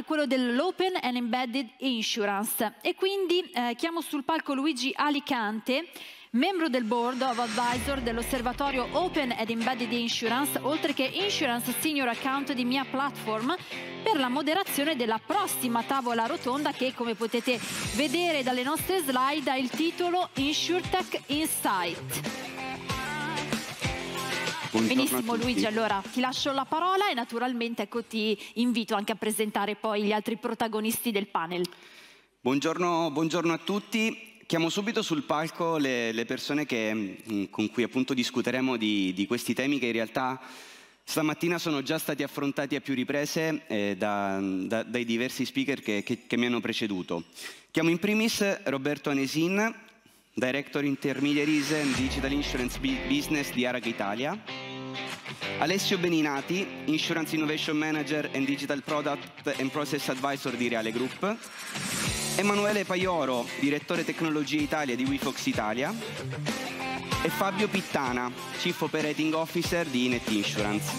è quello dell'Open and Embedded Insurance e quindi eh, chiamo sul palco Luigi Alicante membro del board of advisor dell'osservatorio Open and Embedded Insurance, oltre che Insurance Senior Account di Mia Platform, per la moderazione della prossima tavola rotonda che, come potete vedere dalle nostre slide, ha il titolo InsureTech Insight. Benissimo Luigi, allora ti lascio la parola e naturalmente ecco, ti invito anche a presentare poi gli altri protagonisti del panel. Buongiorno, buongiorno a tutti. Chiamo subito sul palco le, le persone che, mm, con cui appunto discuteremo di, di questi temi che in realtà Stamattina sono già stati affrontati a più riprese eh, da, da, dai diversi speaker che, che, che, mi hanno preceduto. Chiamo in primis Roberto Anesin, Director Intermediaries and Digital Insurance Business di Arag Italia, Alessio Beninati, Insurance Innovation Manager and Digital Product and Process Advisor di Reale Group, Emanuele Paioro, Direttore Tecnologie Italia di WeFox Italia e Fabio Pittana, Chief Operating Officer di Inet Insurance.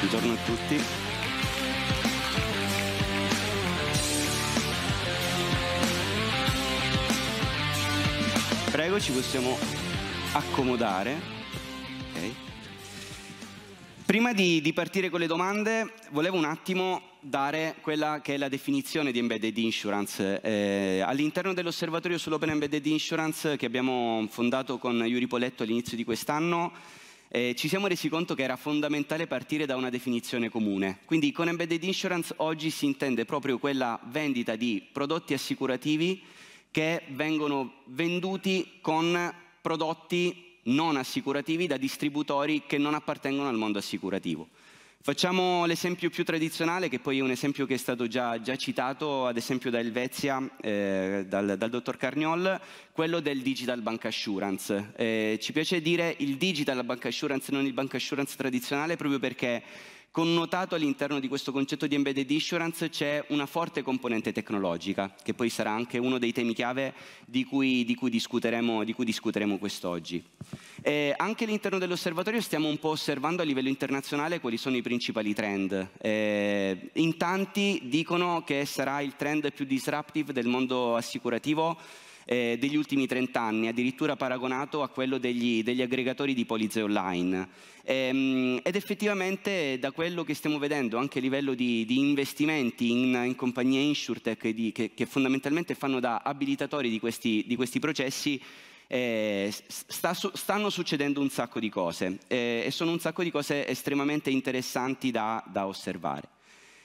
Buongiorno a tutti. Prego, ci possiamo accomodare. Okay. Prima di, di, partire con le domande, volevo un attimo dare quella che è la definizione di embedded insurance. Eh, all'interno dell'osservatorio sull'open embedded insurance che abbiamo fondato con Yuri Poletto all'inizio di quest'anno, eh, ci siamo resi conto che era fondamentale partire da una definizione comune. Quindi con embedded insurance oggi si intende proprio quella vendita di prodotti assicurativi che vengono venduti con prodotti non assicurativi da distributori che non appartengono al mondo assicurativo. Facciamo l'esempio più tradizionale, che poi è un esempio che è stato già, già citato, ad esempio da Elvezia, eh, dal, dal, dottor Carniol, quello del digital bank assurance. Eh, ci piace dire il digital bank assurance, non il bank assurance tradizionale, proprio perché Connotato all'interno di questo concetto di embedded insurance c'è una forte componente tecnologica, che poi sarà anche uno dei temi chiave di cui, di cui, discuteremo, di cui discuteremo, quest'oggi. Eh, anche all'interno dell'osservatorio stiamo un po' osservando a livello internazionale quali sono i principali trend. Eh, in tanti dicono che sarà il trend più disruptive del mondo assicurativo eh, degli ultimi 30 anni, addirittura paragonato a quello degli, degli aggregatori di polizze online. Ehm, ed effettivamente da quello che stiamo vedendo, anche a livello di, di investimenti in, in, compagnie insurtech di, che, che, fondamentalmente fanno da abilitatori di questi, di questi processi, eh, sta, stanno succedendo un sacco di cose eh, e sono un sacco di cose estremamente interessanti da, da osservare.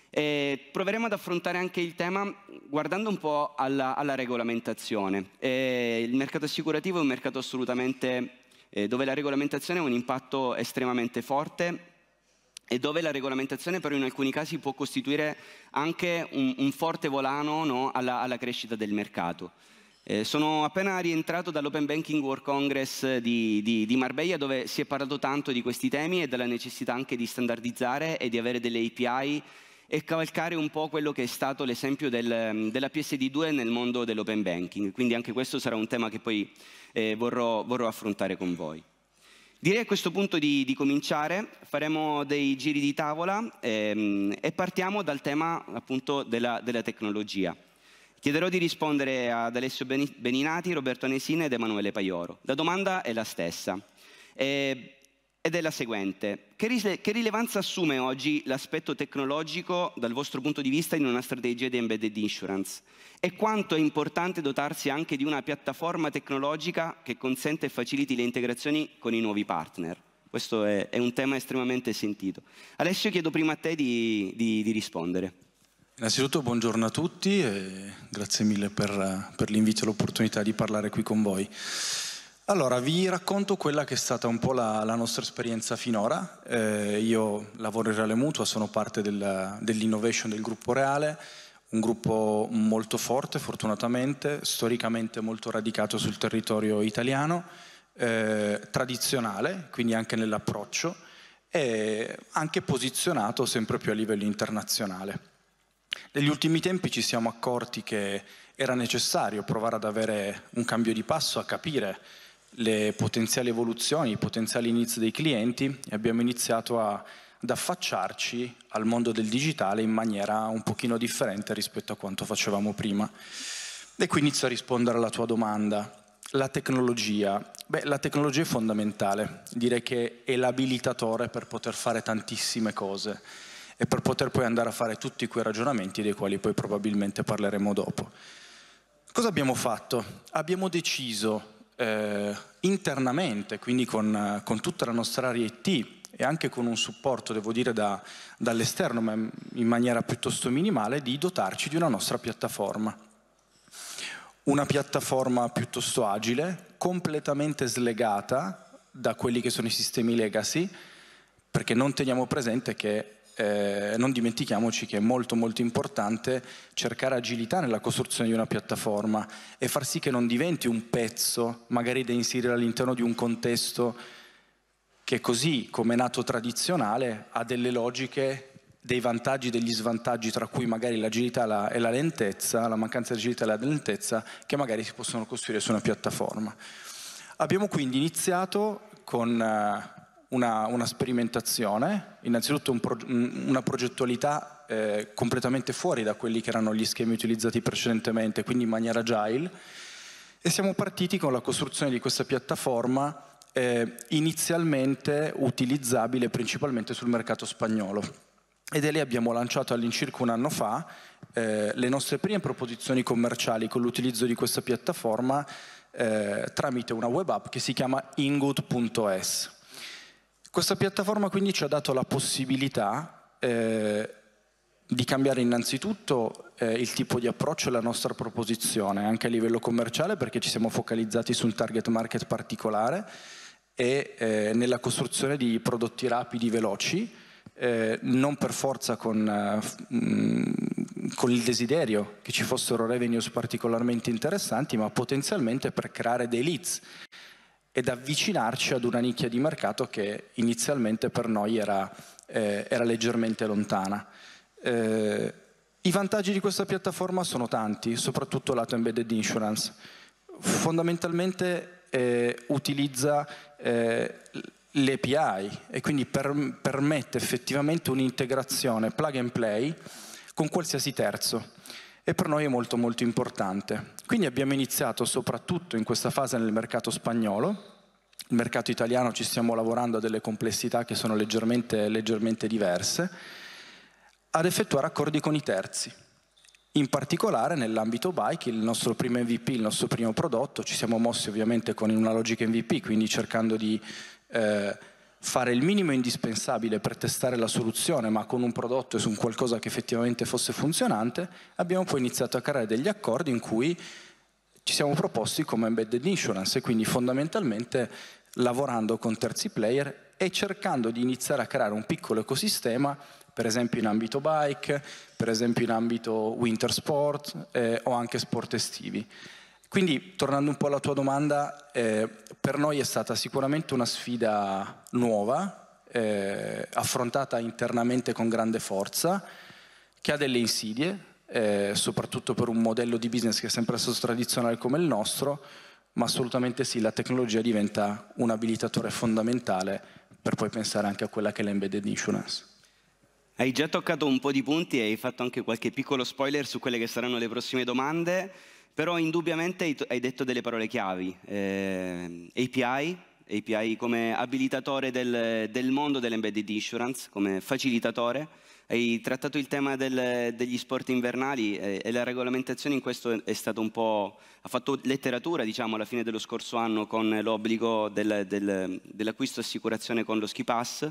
E eh, proveremo ad affrontare anche il tema guardando un po' alla, alla regolamentazione. E eh, il mercato assicurativo è un mercato assolutamente eh, dove la regolamentazione ha un impatto estremamente forte e dove la regolamentazione però in alcuni casi può costituire anche un, un forte volano no, alla, alla, crescita del mercato. Eh, sono appena rientrato dall'Open Banking World Congress di, di, di, Marbella dove si è parlato tanto di questi temi e della necessità anche di standardizzare e di avere delle API e cavalcare un po' quello che è stato l'esempio del, mm, della PSD2 nel mondo dell'open banking. Quindi anche questo sarà un tema che poi eh, vorrò, vorrò, affrontare con voi. Direi a questo punto di, di cominciare, faremo dei giri di tavola ehm, e partiamo dal tema appunto della, della tecnologia. Chiederò di rispondere ad Alessio Beninati, Roberto Nesina ed Emanuele Paioro. La domanda è la stessa. Eh, ed è la seguente. Che, rile che rilevanza assume oggi l'aspetto tecnologico dal vostro punto di vista in una strategia di embedded insurance? E quanto è importante dotarsi anche di una piattaforma tecnologica che consente e faciliti le integrazioni con i nuovi partner? Questo è, è un tema estremamente sentito. Alessio, chiedo prima a te di, di, di rispondere. Innanzitutto buongiorno a tutti e grazie mille per, per l'invito e l'opportunità di parlare qui con voi. Allora, vi racconto quella che è stata un po' la, la nostra esperienza finora. Eh, io lavoro in Reale Mutua, sono parte del, dell'innovation del gruppo Reale, un gruppo molto forte fortunatamente, storicamente molto radicato sul territorio italiano, eh, tradizionale, quindi anche nell'approccio, e anche posizionato sempre più a livello internazionale. Negli ultimi tempi ci siamo accorti che era necessario provare ad avere un cambio di passo, a capire le potenziali evoluzioni, i potenziali inizi dei clienti e abbiamo iniziato a, ad affacciarci al mondo del digitale in maniera un pochino differente rispetto a quanto facevamo prima. E qui inizio a rispondere alla tua domanda. La tecnologia. Beh, la tecnologia è fondamentale, direi che è l'abilitatore per poter fare tantissime cose e per poter poi andare a fare tutti quei ragionamenti dei quali poi probabilmente parleremo dopo. Cosa abbiamo fatto? Abbiamo deciso eh, internamente, quindi con, eh, con, tutta la nostra area IT e anche con un supporto, devo dire, da, dall'esterno, ma in maniera piuttosto minimale, di dotarci di una nostra piattaforma. Una piattaforma piuttosto agile, completamente slegata da quelli che sono i sistemi legacy, perché non teniamo presente che eh, non dimentichiamoci che è molto molto importante cercare agilità nella costruzione di una piattaforma e far sì che non diventi un pezzo magari da inserire all'interno di un contesto che così come è nato tradizionale ha delle logiche dei vantaggi e degli svantaggi, tra cui magari l'agilità e la lentezza, la mancanza di agilità e la lentezza, che magari si possono costruire su una piattaforma. Abbiamo quindi iniziato con eh, una, una sperimentazione, innanzitutto un pro, una progettualità eh, completamente fuori da quelli che erano gli schemi utilizzati precedentemente, quindi in maniera agile, e siamo partiti con la costruzione di questa piattaforma eh, inizialmente utilizzabile principalmente sul mercato spagnolo. Ed è lì abbiamo lanciato all'incirca un anno fa eh, le nostre prime proposizioni commerciali con l'utilizzo di questa piattaforma eh, tramite una web app che si chiama ingood.es. Questa piattaforma quindi ci ha dato la possibilità eh, di cambiare innanzitutto eh, il tipo di approccio e la nostra proposizione, anche a livello commerciale perché ci siamo focalizzati su un target market particolare e eh, nella costruzione di prodotti rapidi, veloci, eh, non per forza con, eh, con, il desiderio che ci fossero revenues particolarmente interessanti, ma potenzialmente per creare dei leads ed avvicinarci ad una nicchia di mercato che inizialmente per noi era, eh, era leggermente lontana. Eh, I vantaggi di questa piattaforma sono tanti, soprattutto lato embedded insurance. Fondamentalmente eh, utilizza eh, le API e quindi per, permette effettivamente un'integrazione plug and play con qualsiasi terzo e per noi è molto molto importante. Quindi abbiamo iniziato soprattutto in questa fase nel mercato spagnolo, nel mercato italiano ci stiamo lavorando a delle complessità che sono leggermente, leggermente diverse, ad effettuare accordi con i terzi. In particolare nell'ambito bike, il nostro primo MVP, il nostro primo prodotto, ci siamo mossi ovviamente con una logica MVP, quindi cercando di eh, fare il minimo indispensabile per testare la soluzione, ma con un prodotto e su un qualcosa che effettivamente fosse funzionante, abbiamo poi iniziato a creare degli accordi in cui ci siamo proposti come embedded insurance e quindi fondamentalmente lavorando con terzi player e cercando di iniziare a creare un piccolo ecosistema, per esempio in ambito bike, per esempio in ambito winter sport eh, o anche sport estivi. Quindi, tornando un po' alla tua domanda, eh, per noi è stata sicuramente una sfida nuova, eh, affrontata internamente con grande forza, che ha delle insidie, eh, soprattutto per un modello di business che è sempre stato tradizionale come il nostro, ma assolutamente sì, la tecnologia diventa un abilitatore fondamentale per poi pensare anche a quella che è l'embedded insurance. Hai già toccato un po' di punti e hai fatto anche qualche piccolo spoiler su quelle che saranno le prossime domande. Però indubbiamente hai detto delle parole chiavi, eh, API, API come abilitatore del, del, mondo dell'embedded insurance, come facilitatore, hai trattato il tema del, degli sport invernali e, eh, e, la regolamentazione in questo è stato un po'... ha fatto letteratura, diciamo, alla fine dello scorso anno con l'obbligo del, dell'acquisto assicurazione con lo ski pass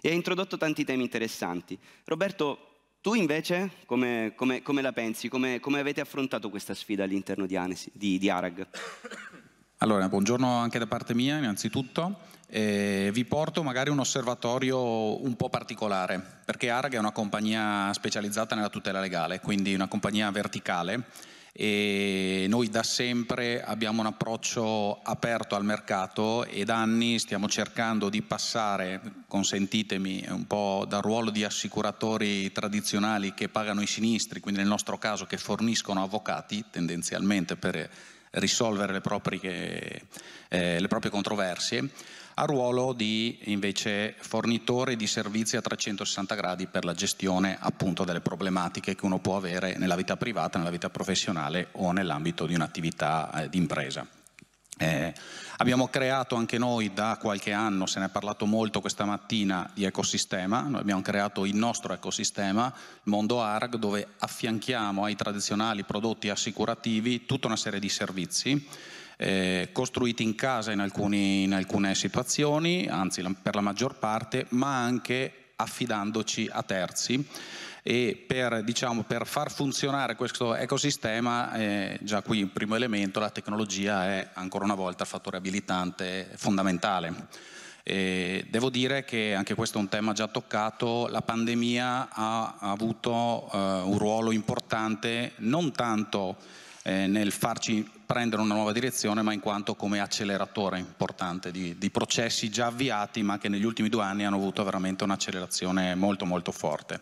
e ha introdotto tanti temi interessanti. Roberto, tu invece come, come, come la pensi? Come, come, avete affrontato questa sfida all'interno di, Anes, di, di Arag? Allora, buongiorno anche da parte mia innanzitutto. Eh, vi porto magari un osservatorio un po' particolare, perché Arag è una compagnia specializzata nella tutela legale, quindi una compagnia verticale e noi da sempre abbiamo un approccio aperto al mercato e da anni stiamo cercando di passare, consentitemi, un po' dal ruolo di assicuratori tradizionali che pagano i sinistri, quindi nel nostro caso che forniscono avvocati tendenzialmente per risolvere le proprie, eh, le proprie controversie, ha ruolo di invece fornitore di servizi a 360 gradi per la gestione appunto delle problematiche che uno può avere nella vita privata, nella vita professionale o nell'ambito di un'attività eh, di impresa. Eh, abbiamo creato anche noi da qualche anno, se ne è parlato molto questa mattina, di ecosistema, noi abbiamo creato il nostro ecosistema, il mondo ARG, dove affianchiamo ai tradizionali prodotti assicurativi tutta una serie di servizi eh, costruiti in casa in, alcuni, in alcune situazioni, anzi per la maggior parte, ma anche affidandoci a terzi e per, diciamo, per, far funzionare questo ecosistema, eh, già qui in primo elemento, la tecnologia è ancora una volta il fattore abilitante fondamentale. E devo dire che anche questo è un tema già toccato, la pandemia ha, ha avuto eh, un ruolo importante non tanto eh, nel farci prendere una nuova direzione, ma in quanto come acceleratore importante di, di, processi già avviati, ma che negli ultimi due anni hanno avuto veramente un'accelerazione molto molto forte.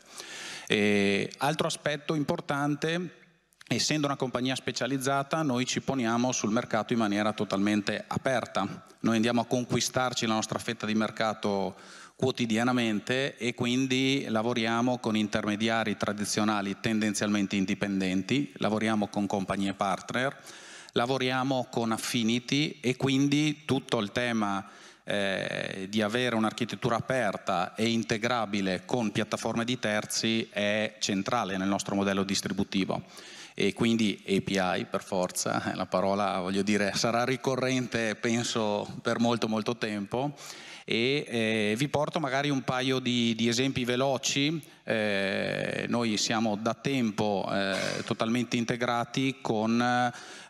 E altro aspetto importante essendo una compagnia specializzata noi ci poniamo sul mercato in maniera totalmente aperta, noi andiamo a conquistarci la nostra fetta di mercato quotidianamente e quindi lavoriamo con intermediari tradizionali tendenzialmente indipendenti, lavoriamo con compagnie partner, Lavoriamo con Affinity e quindi tutto il tema eh, di avere un'architettura aperta e integrabile con piattaforme di terzi è centrale nel nostro modello distributivo e quindi API per forza, la parola voglio dire sarà ricorrente penso per molto molto tempo e eh, vi porto magari un paio di, di esempi veloci. Eh, noi siamo da tempo eh, totalmente integrati con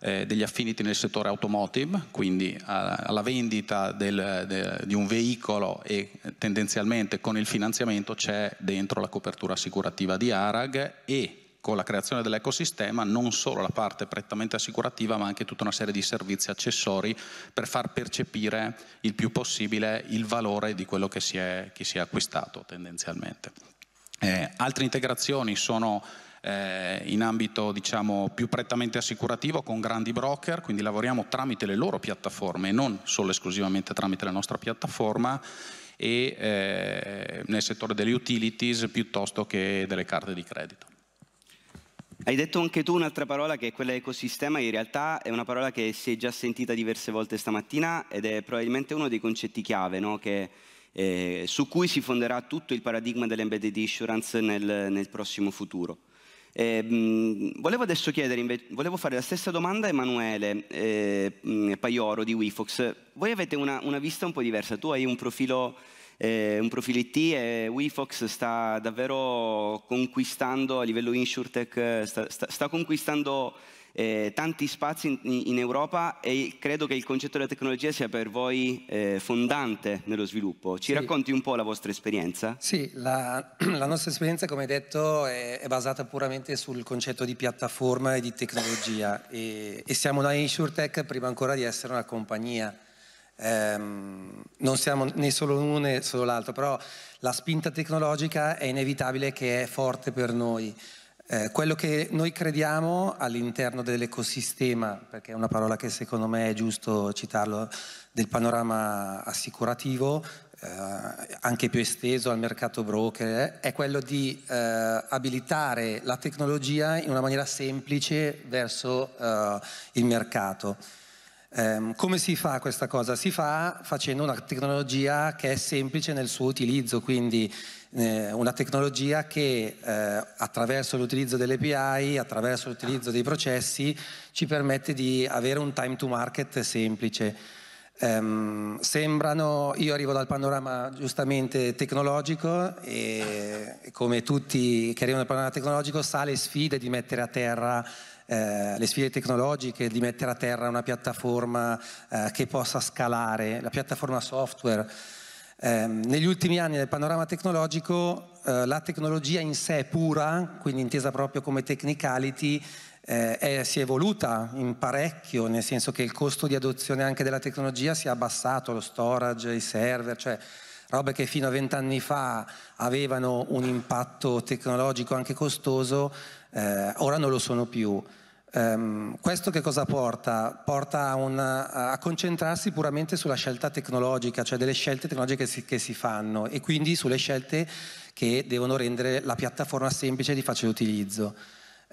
eh, degli affinity nel settore automotive, quindi a, alla vendita del, de, di un veicolo e tendenzialmente con il finanziamento c'è dentro la copertura assicurativa di ARAG e con la creazione dell'ecosistema non solo la parte prettamente assicurativa ma anche tutta una serie di servizi accessori per far percepire il più possibile il valore di quello che si è, che si è acquistato tendenzialmente. Eh, altre integrazioni sono eh, in ambito diciamo, più prettamente assicurativo con grandi broker, quindi lavoriamo tramite le loro piattaforme e non solo esclusivamente tramite la nostra piattaforma e eh, nel settore delle utilities piuttosto che delle carte di credito. Hai detto anche tu un'altra parola che è quella ecosistema, in realtà è una parola che si è già sentita diverse volte stamattina ed è probabilmente uno dei concetti chiave no? che, eh, su cui si fonderà tutto il paradigma dell'embedded insurance nel, nel prossimo futuro. Eh, mh, volevo adesso chiedere, inve- volevo fare la stessa domanda a Emanuele eh, mh, Paioro di Wifox. Voi avete una, una vista un po' diversa, tu hai un profilo eh, un profilo IT e WeFox sta davvero conquistando a livello insurtech, eh, sta, sta, sta conquistando eh, tanti spazi in, in, Europa e credo che il concetto della tecnologia sia per voi eh, fondante nello sviluppo. Ci sì. racconti un po' la vostra esperienza? Sì, la, la nostra esperienza, come detto, è, è, basata puramente sul concetto di piattaforma e di tecnologia e, e siamo una insurtech prima ancora di essere una compagnia ehm, non siamo né solo uno né solo l'altro, però la spinta tecnologica è inevitabile che è forte per noi. Eh, quello che noi crediamo all'interno dell'ecosistema, perché è una parola che secondo me è giusto citarlo, del panorama assicurativo, eh, anche più esteso al mercato broker, è quello di eh, abilitare la tecnologia in una maniera semplice verso eh, il mercato. Um, come si fa questa cosa? Si fa facendo una tecnologia che è semplice nel suo utilizzo, quindi eh, una tecnologia che eh, attraverso l'utilizzo delle API, attraverso l'utilizzo dei processi, ci permette di avere un time to market semplice. Um, sembrano, io arrivo dal panorama giustamente tecnologico e come tutti che arrivano dal panorama tecnologico sa le sfide di mettere a terra eh, le sfide tecnologiche, di mettere a terra una piattaforma eh, che possa scalare, la piattaforma software. Eh, negli ultimi anni nel panorama tecnologico eh, la tecnologia in sé pura, quindi intesa proprio come technicality, eh, è, si è evoluta in parecchio, nel senso che il costo di adozione anche della tecnologia si è abbassato, lo storage, i server, cioè robe che fino a vent'anni fa avevano un impatto tecnologico anche costoso, eh, ora non lo sono più. Um, questo che cosa porta? Porta a, una, a, concentrarsi puramente sulla scelta tecnologica, cioè delle scelte tecnologiche che si, che si, fanno e quindi sulle scelte che devono rendere la piattaforma semplice e di facile utilizzo.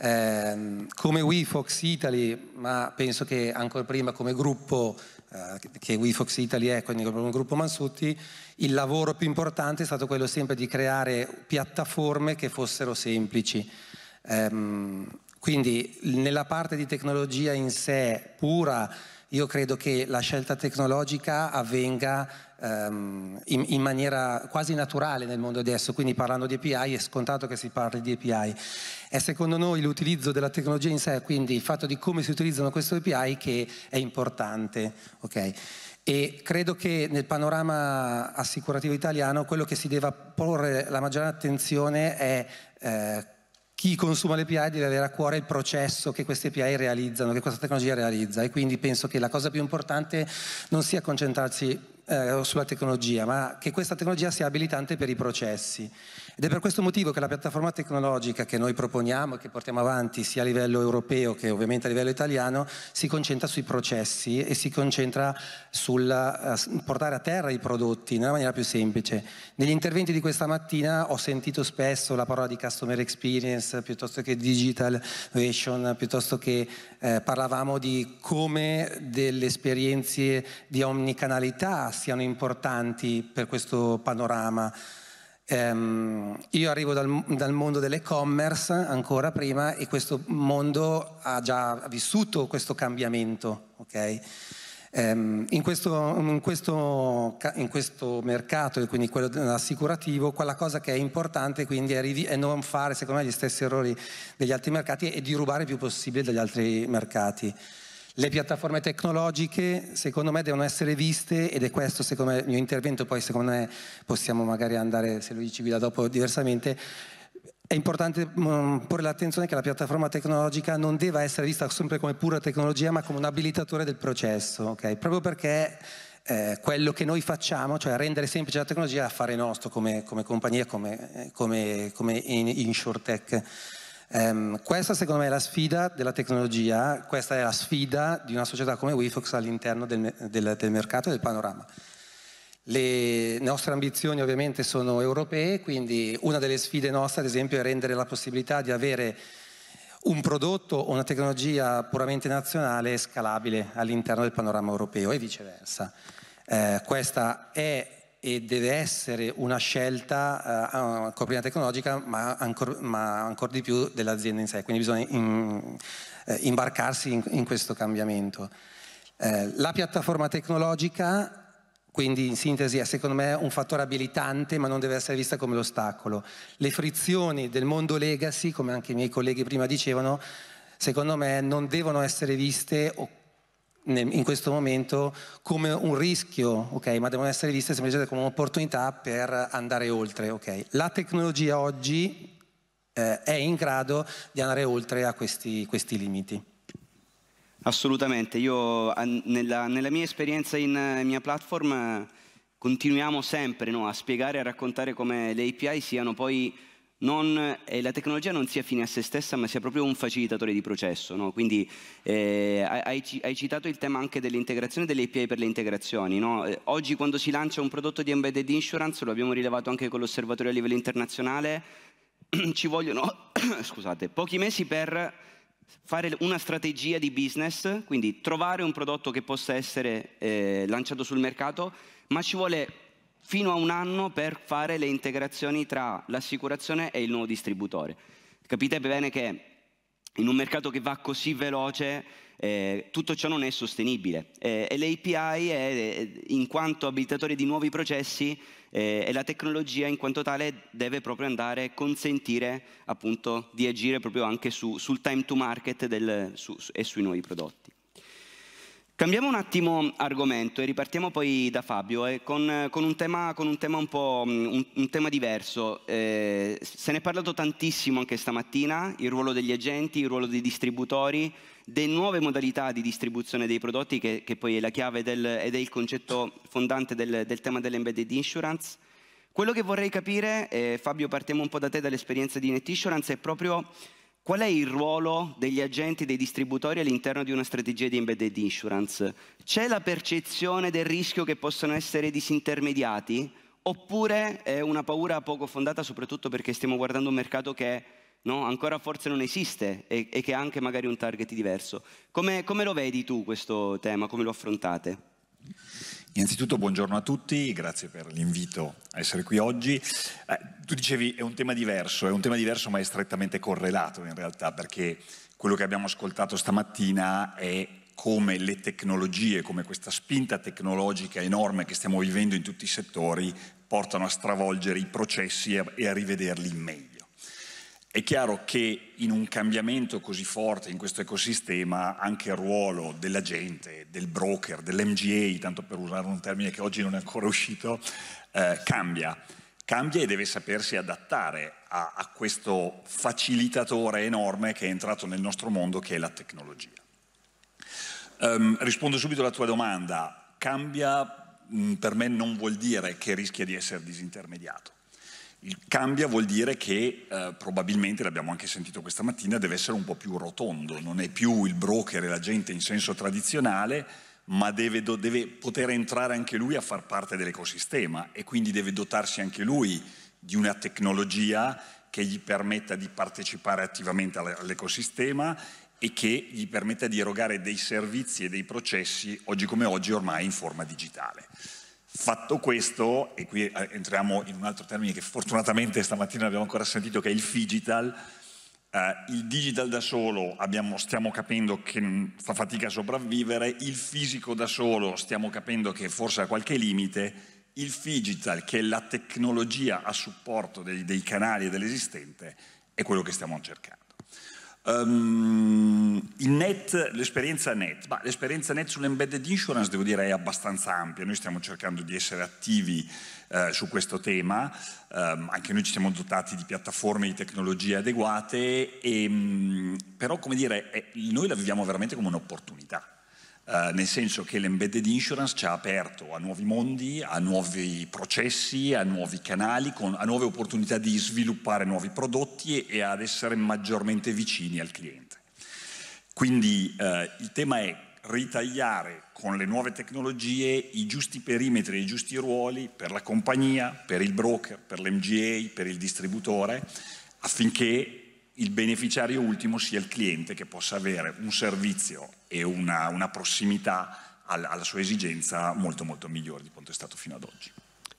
Um, come WeFox Italy, ma penso che ancora prima come gruppo uh, che WeFox Italy è, quindi come gruppo Mansutti, il lavoro più importante è stato quello sempre di creare piattaforme che fossero semplici. Ehm, quindi nella parte di tecnologia in sé pura, io credo che la scelta tecnologica avvenga um, in, in, maniera quasi naturale nel mondo adesso, quindi parlando di API è scontato che si parli di API. È secondo noi l'utilizzo della tecnologia in sé, quindi il fatto di come si utilizzano queste API che è importante. Okay? E credo che nel panorama assicurativo italiano quello che si deve porre la maggiore attenzione è eh, chi consuma le API deve avere a cuore il processo che queste API realizzano, che questa tecnologia realizza e quindi penso che la cosa più importante non sia concentrarsi eh, sulla tecnologia, ma che questa tecnologia sia abilitante per i processi. Ed è per questo motivo che la piattaforma tecnologica che noi proponiamo e che portiamo avanti sia a livello europeo che ovviamente a livello italiano si concentra sui processi e si concentra sul eh, portare a terra i prodotti nella maniera più semplice. Negli interventi di questa mattina ho sentito spesso la parola di customer experience piuttosto che digital innovation, piuttosto che eh, parlavamo di come delle esperienze di omnicanalità siano importanti per questo panorama. Um, io arrivo dal, dal mondo dell'e-commerce ancora prima e questo mondo ha già vissuto questo cambiamento. Okay? Um, in, questo, in, questo, in, questo, mercato, e quindi quello assicurativo, quella cosa che è importante quindi è, rivi- è, non fare secondo me gli stessi errori degli altri mercati e di rubare il più possibile dagli altri mercati. Le piattaforme tecnologiche secondo me devono essere viste ed è questo secondo me il mio intervento, poi secondo me possiamo magari andare, se lo ci da dopo diversamente, è importante mm, porre l'attenzione che la piattaforma tecnologica non deve essere vista sempre come pura tecnologia ma come un abilitatore del processo, okay? proprio perché eh, quello che noi facciamo, cioè rendere semplice la tecnologia, è affare nostro come, come compagnia, come, eh, come, come in, in short tech. Um, questa secondo me è la sfida della tecnologia, questa è la sfida di una società come Wifox all'interno del, del, del mercato e del panorama. Le nostre ambizioni ovviamente sono europee, quindi una delle sfide nostre ad esempio è rendere la possibilità di avere un prodotto o una tecnologia puramente nazionale scalabile all'interno del panorama europeo e viceversa. Eh, questa è e deve essere una scelta eh, coordinata tecnologica, ma ancora ancor di più dell'azienda in sé, quindi bisogna in, eh, imbarcarsi in, in, questo cambiamento. Eh, la piattaforma tecnologica quindi in sintesi è secondo me un fattore abilitante ma non deve essere vista come l'ostacolo. Le frizioni del mondo legacy, come anche i miei colleghi prima dicevano, secondo me non devono essere viste o in questo momento come un rischio, okay? ma devono essere viste semplicemente come un'opportunità per andare oltre. Okay? La tecnologia oggi eh, è in grado di andare oltre a questi, questi limiti. Assolutamente, io nella, nella, mia esperienza in eh, mia platform continuiamo sempre no, a spiegare e a raccontare come le API siano poi non, eh, la tecnologia non sia fine a se stessa, ma sia proprio un facilitatore di processo. No? Quindi eh, hai, hai, citato il tema anche dell'integrazione delle API per le integrazioni. No? Eh, oggi quando si lancia un prodotto di embedded insurance, lo abbiamo rilevato anche con l'osservatorio a livello internazionale, ci vogliono scusate, pochi mesi per fare una strategia di business, quindi trovare un prodotto che possa essere eh, lanciato sul mercato, ma ci vuole fino a un anno per fare le integrazioni tra l'assicurazione e il nuovo distributore. Capite bene che in un mercato che va così veloce eh, tutto ciò non è sostenibile eh, e l'API è, eh, in quanto abilitatore di nuovi processi eh, e la tecnologia in quanto tale deve proprio andare a consentire appunto di agire proprio anche su, sul time to market del, su, su, e sui nuovi prodotti. Cambiamo un attimo argomento e ripartiamo poi da Fabio eh, con, con, un tema, con, un tema, un po' mm, un, un tema diverso. Eh, se ne è parlato tantissimo anche stamattina, il ruolo degli agenti, il ruolo dei distributori, delle nuove modalità di distribuzione dei prodotti che, che poi è la chiave del, ed è il concetto fondante del, del tema dell'embedded insurance. Quello che vorrei capire, eh, Fabio partiamo un po' da te dall'esperienza di Net Insurance, è proprio Qual è il ruolo degli agenti, dei distributori all'interno di una strategia di embedded insurance? C'è la percezione del rischio che possano essere disintermediati? Oppure è una paura poco fondata, soprattutto perché stiamo guardando un mercato che no, ancora forse non esiste e, e, che ha anche magari un target diverso? Come, come lo vedi tu questo tema? Come lo affrontate? Innanzitutto buongiorno a tutti, grazie per l'invito a essere qui oggi. Eh, tu dicevi è un tema diverso, è un tema diverso ma è strettamente correlato in realtà perché quello che abbiamo ascoltato stamattina è come le tecnologie, come questa spinta tecnologica enorme che stiamo vivendo in tutti i settori portano a stravolgere i processi e a rivederli in meglio. È chiaro che in un cambiamento così forte in questo ecosistema anche il ruolo dell'agente, del broker, dell'MGA, tanto per usare un termine che oggi non è ancora uscito, eh, cambia. Cambia e deve sapersi adattare a, a questo facilitatore enorme che è entrato nel nostro mondo che è la tecnologia. Um, rispondo subito alla tua domanda. Cambia mh, mm, per me non vuol dire che rischia di essere disintermediato il cambia vuol dire che eh, probabilmente, l'abbiamo anche sentito questa mattina, deve essere un po' più rotondo, non è più il broker e la gente in senso tradizionale, ma deve, do, deve poter entrare anche lui a far parte dell'ecosistema e quindi deve dotarsi anche lui di una tecnologia che gli permetta di partecipare attivamente all'ecosistema e che gli permetta di erogare dei servizi e dei processi oggi come oggi ormai in forma digitale. Fatto questo, e qui eh, entriamo in un altro termine che fortunatamente stamattina abbiamo ancora sentito, che è il digital, eh, il digital da solo abbiamo, stiamo capendo che fa fatica a sopravvivere, il fisico da solo stiamo capendo che forse ha qualche limite, il digital, che è la tecnologia a supporto dei, dei canali e dell'esistente, è quello che stiamo cercando. Um, il net, l'esperienza net, bah, l'esperienza net sull'embedded insurance devo dire è abbastanza ampia, noi stiamo cercando di essere attivi eh, su questo tema, um, anche noi ci siamo dotati di piattaforme di tecnologie adeguate, e, um, però come dire, è, noi la viviamo veramente come un'opportunità eh, nel senso che l'embedded insurance ci ha aperto a nuovi mondi, a nuovi processi, a nuovi canali, con, a nuove opportunità di sviluppare nuovi prodotti e, e ad essere maggiormente vicini al cliente. Quindi uh, il tema è ritagliare con le nuove tecnologie i giusti perimetri e i giusti ruoli per la compagnia, per il broker, per l'MGA, per il distributore, affinché il beneficiario ultimo sia il cliente che possa avere un servizio e una, una prossimità alla sua esigenza molto molto migliore di quanto è stato fino ad oggi.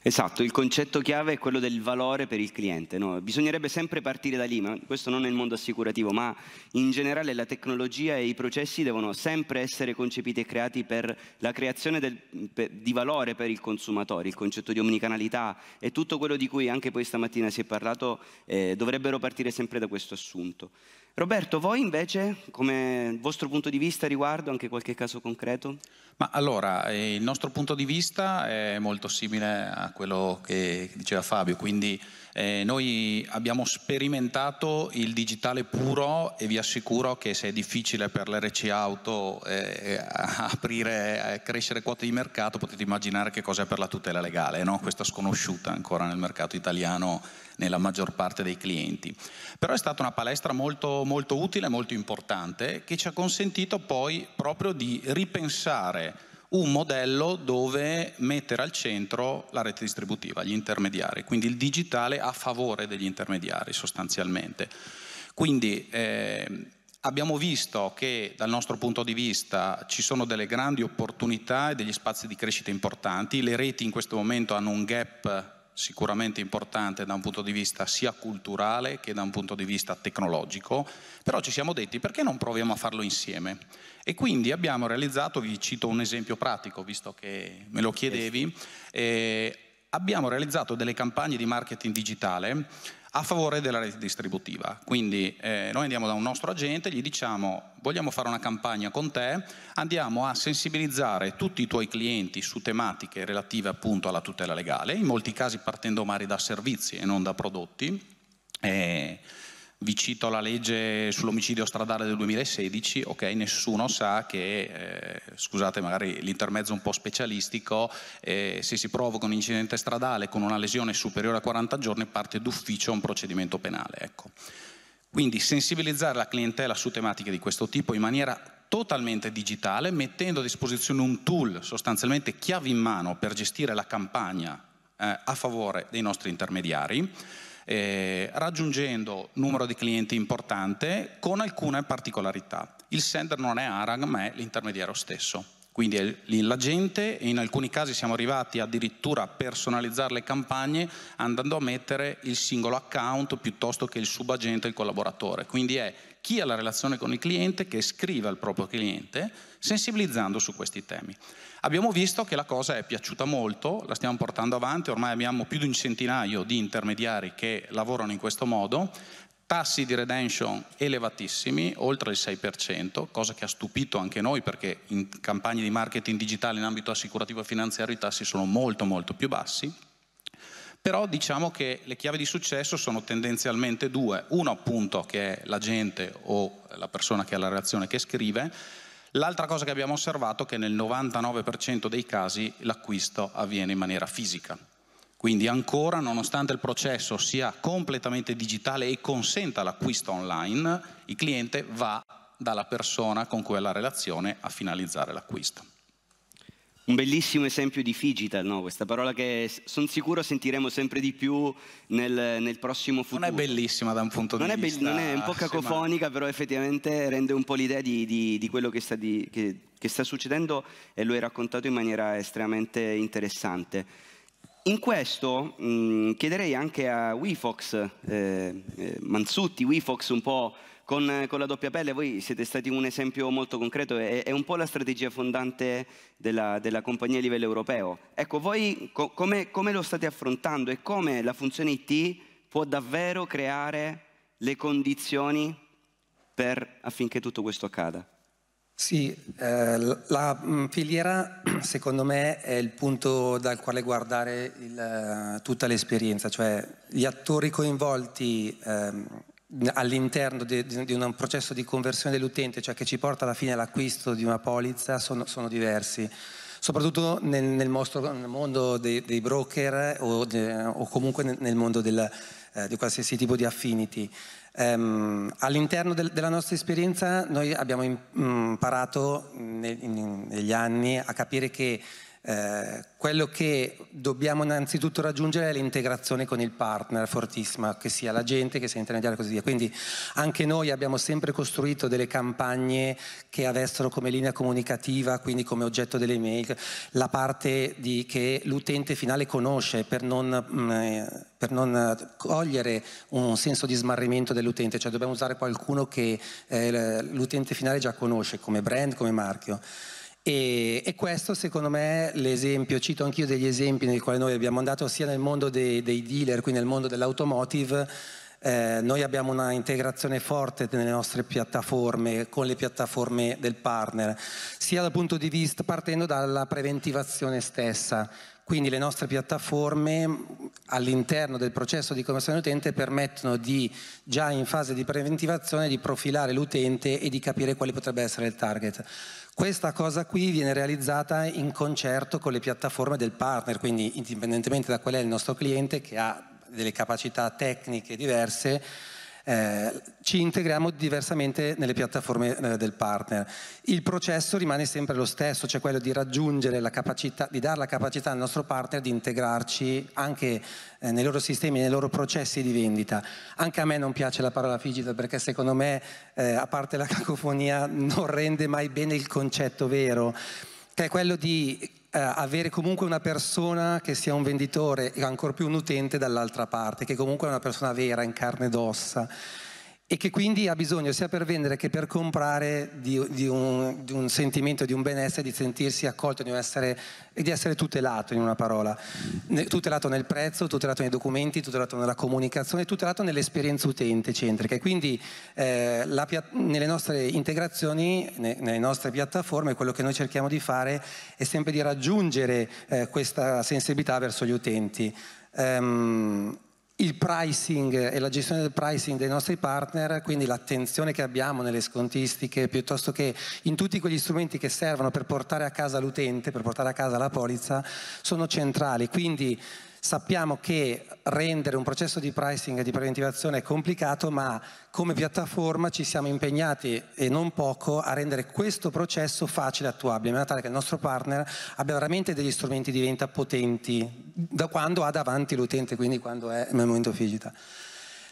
Esatto, il concetto chiave è quello del valore per il cliente. No? Bisognerebbe sempre partire da lì, ma questo non nel mondo assicurativo, ma in generale la tecnologia e i processi devono sempre essere concepiti e creati per la creazione del, per, di valore per il consumatore. Il concetto di omnicanalità e tutto quello di cui anche poi stamattina si è parlato eh, dovrebbero partire sempre da questo assunto. Roberto, voi invece, come vostro punto di vista riguardo anche qualche caso concreto? Ma allora, eh, il nostro punto di vista è molto simile a quello che diceva Fabio, quindi eh, noi abbiamo sperimentato il digitale puro e vi assicuro che se è difficile per l'RC Auto eh, eh aprire, eh, crescere quote di mercato, potete immaginare che cos'è per la tutela legale, no? questa sconosciuta ancora nel mercato italiano nella maggior parte dei clienti. Però è stata una palestra molto, molto utile, molto importante, che ci ha consentito poi proprio di ripensare un modello dove mettere al centro la rete distributiva, gli intermediari, quindi il digitale a favore degli intermediari sostanzialmente. Quindi eh, abbiamo visto che dal nostro punto di vista ci sono delle grandi opportunità e degli spazi di crescita importanti, le reti in questo momento hanno un gap sicuramente importante da un punto di vista sia culturale che da un punto di vista tecnologico, però ci siamo detti perché non proviamo a farlo insieme? E quindi abbiamo realizzato, vi cito un esempio pratico, visto che me lo chiedevi, eh, abbiamo realizzato delle campagne di marketing digitale a favore della rete distributiva. Quindi eh, noi andiamo da un nostro agente, gli diciamo vogliamo fare una campagna con te, andiamo a sensibilizzare tutti i tuoi clienti su tematiche relative appunto alla tutela legale, in molti casi partendo magari da servizi e non da prodotti. Eh, vi cito la legge sull'omicidio stradale del 2016, ok, nessuno sa che, eh, scusate magari l'intermezzo un po' specialistico, eh, se si provoca un incidente stradale con una lesione superiore a 40 giorni parte d'ufficio un procedimento penale. Ecco. Quindi sensibilizzare la clientela su tematiche di questo tipo in maniera totalmente digitale, mettendo a disposizione un tool, sostanzialmente chiavi in mano per gestire la campagna eh, a favore dei nostri intermediari eh, raggiungendo numero di clienti importante con alcune particolarità. Il sender non è ARAG ma è l'intermediario stesso. Quindi è l'agente e in alcuni casi siamo arrivati addirittura a personalizzare le campagne andando a mettere il singolo account piuttosto che il subagente, il collaboratore. Quindi è chi ha la relazione con il cliente che scrive al proprio cliente sensibilizzando su questi temi. Abbiamo visto che la cosa è piaciuta molto, la stiamo portando avanti, ormai abbiamo più di un centinaio di intermediari che lavorano in questo modo, tassi di redemption elevatissimi, oltre il 6%, cosa che ha stupito anche noi perché in campagne di marketing digitale in ambito assicurativo e finanziario i tassi sono molto molto più bassi. Però diciamo che le chiavi di successo sono tendenzialmente due. Uno appunto che è l'agente o la persona che ha la relazione che scrive, L'altra cosa che abbiamo osservato è che nel 99% dei casi l'acquisto avviene in maniera fisica, quindi ancora, nonostante il processo sia completamente digitale e consenta l'acquisto online, il cliente va dalla persona con cui ha la relazione a finalizzare l'acquisto. Un bellissimo esempio di digital, no? questa parola che sono sicuro sentiremo sempre di più nel, nel, prossimo futuro. Non è bellissima da un punto non di vista... Be- non è un po' cacofonica, sì, però effettivamente rende un po' l'idea di, di, di quello che sta, di, che, che sta succedendo e lo hai raccontato in maniera estremamente interessante. In questo mh, mm, chiederei anche a Wifox, eh, eh, Mansutti, Wifox un po' con, con, la doppia pelle, voi siete stati un esempio molto concreto, è, è un po' la strategia fondante della, della, compagnia a livello europeo. Ecco, voi co come, come, lo state affrontando e come la funzione IT può davvero creare le condizioni per, affinché tutto questo accada? Sì, eh, la mm, filiera secondo me è il punto dal quale guardare il, eh, tutta l'esperienza, cioè gli attori coinvolti eh, all'interno di, di, un processo di conversione dell'utente, cioè che ci porta alla fine all'acquisto di una polizza, sono, sono diversi. Soprattutto nel, nel, mostro, nel mondo dei, dei broker eh, o, de, o, comunque nel mondo del, eh, di qualsiasi tipo di affinity. Um, all'interno del, della nostra esperienza noi abbiamo mm, imparato negli anni a capire che eh, quello che dobbiamo innanzitutto raggiungere è l'integrazione con il partner fortissima, che sia la gente, che sia intermediario e così via. Quindi anche noi abbiamo sempre costruito delle campagne che avessero come linea comunicativa, quindi come oggetto delle mail, la parte di, che l'utente finale conosce per non... Mm, eh, per non cogliere un senso di smarrimento dell'utente, cioè dobbiamo usare qualcuno che eh, l'utente finale già conosce come brand, come marchio. E, e, questo secondo me l'esempio, cito anch'io degli esempi nel quale noi abbiamo andato sia nel mondo dei, dei dealer, quindi nel mondo dell'automotive, eh, noi abbiamo una integrazione forte nelle nostre piattaforme con le piattaforme del partner, sia dal punto di vista partendo dalla preventivazione stessa. Quindi le nostre piattaforme all'interno del processo di conversione utente permettono di già in fase di preventivazione di profilare l'utente e di capire quale potrebbe essere il target. Questa cosa qui viene realizzata in concerto con le piattaforme del partner, quindi indipendentemente da qual è il nostro cliente che ha delle capacità tecniche diverse, eh, ci integriamo diversamente nelle piattaforme eh, del partner. Il processo rimane sempre lo stesso, cioè quello di raggiungere la capacità, di dare la capacità al nostro partner di integrarci anche eh, nei loro sistemi, nei loro processi di vendita. Anche a me non piace la parola figida perché secondo me, eh, a parte la cacofonia, non rende mai bene il concetto vero, che è quello di eh, avere comunque una persona che sia un venditore e ancor più un utente dall'altra parte, che comunque è una persona vera, in carne ed ossa e che quindi ha bisogno sia per vendere che per comprare di, di, un, di un, sentimento, di un benessere, di sentirsi accolto, di essere, di essere, tutelato in una parola, tutelato nel prezzo, tutelato nei documenti, tutelato nella comunicazione, tutelato nell'esperienza utente centrica. E quindi eh, la, nelle nostre integrazioni, nelle nostre piattaforme, quello che noi cerchiamo di fare è sempre di raggiungere eh, questa sensibilità verso gli utenti. Um, il pricing e la gestione del pricing dei nostri partner, quindi l'attenzione che abbiamo nelle scontistiche piuttosto che in tutti quegli strumenti che servono per portare a casa l'utente, per portare a casa la polizza, sono centrali. Quindi Sappiamo che rendere un processo di pricing e di preventivazione è complicato, ma come piattaforma ci siamo impegnati e non poco a rendere questo processo facile e attuabile, in modo tale che il nostro partner abbia veramente degli strumenti di venta potenti da quando ha davanti l'utente, quindi quando è nel momento fisico.